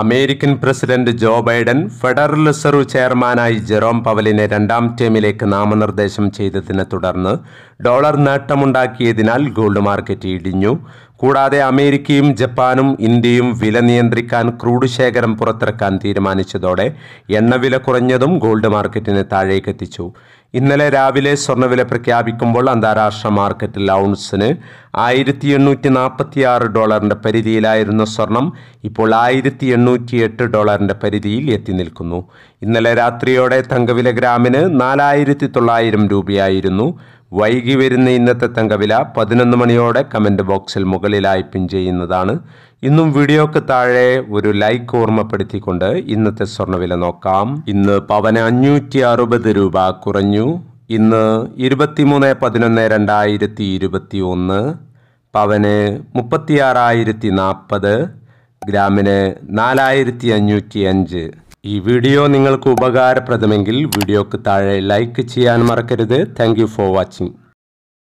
American president Joe Biden federal reserve ചെയർമാനായി Jerome പവലിനെ രണ്ടാം ടേമിലേക്ക് നാമനിർദ്ദേശം ചെയ്തതിനെ തുടർന്ന് ഡോളർ നേട്ടമുണ്ടാക്കിയതിനാൽ ഗോൾഡ് മാർക്കറ്റ് ഇടിഞ്ഞു കൂടാതെ അമേരിക്കയും ജപ്പാനും ഇന്ത്യയും വില നിയന്ത്രിക്കാൻ ക്രൂഡ് ശേഖരം പുറത്തിറക്കാൻ തീരുമാനിച്ചതോടെ എണ്ണവില കുറഞ്ഞതും ഗോൾഡ് മാർക്കറ്റിനെ താഴേക്കെത്തിച്ചു ഇന്നലെ രാവിലെ സ്വർണ്ണവില പ്രഖ്യാപിക്കുമ്പോൾ അന്താരാഷ്ട്ര മാർക്കറ്റിൽ ഔൺസിന് ആയിരത്തി എണ്ണൂറ്റി നാൽപ്പത്തി ആറ് ഡോളറിൻ്റെ പരിധിയിലായിരുന്ന സ്വർണം ഇപ്പോൾ ആയിരത്തി എണ്ണൂറ്റി എട്ട് ഡോളറിൻ്റെ പരിധിയിൽ എത്തി നിൽക്കുന്നു ഇന്നലെ രാത്രിയോടെ തങ്കവില ഗ്രാമിന് നാലായിരത്തി തൊള്ളായിരം രൂപയായിരുന്നു വൈകി വരുന്ന ഇന്നത്തെ തങ്കവില പതിനൊന്ന് മണിയോടെ കമൻറ്റ് ബോക്സിൽ മുകളിലായി പിൻ ചെയ്യുന്നതാണ് ഇന്നും വീഡിയോക്ക് താഴെ ഒരു ലൈക്ക് ഓർമ്മപ്പെടുത്തിക്കൊണ്ട് ഇന്നത്തെ സ്വർണ്ണവില നോക്കാം ഇന്ന് പവന് അഞ്ഞൂറ്റി അറുപത് രൂപ കുറഞ്ഞു ഇന്ന് ഇരുപത്തിമൂന്ന് പതിനൊന്ന് രണ്ടായിരത്തി ഇരുപത്തി ഒന്ന് പവന് മുപ്പത്തിയാറായിരത്തി നാൽപ്പത് ഗ്രാമിന് നാലായിരത്തി അഞ്ഞൂറ്റി അഞ്ച് ഈ വീഡിയോ നിങ്ങൾക്ക് ഉപകാരപ്രദമെങ്കിൽ വീഡിയോക്ക് താഴെ ലൈക്ക് ചെയ്യാൻ മറക്കരുത് താങ്ക് ഫോർ വാച്ചിങ്